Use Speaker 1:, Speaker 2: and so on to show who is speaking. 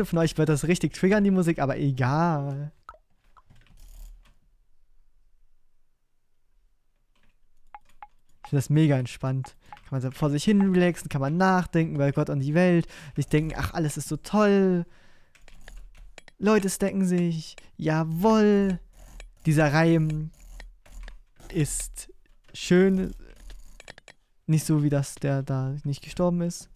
Speaker 1: Von euch wird das richtig triggern, die Musik, aber egal. Ich finde das mega entspannt. Kann man vor sich hin relaxen, kann man nachdenken weil Gott und die Welt. Sich denken, ach, alles ist so toll. Leute stecken sich, jawoll. Dieser Reim ist schön. Nicht so, wie das der da nicht gestorben ist.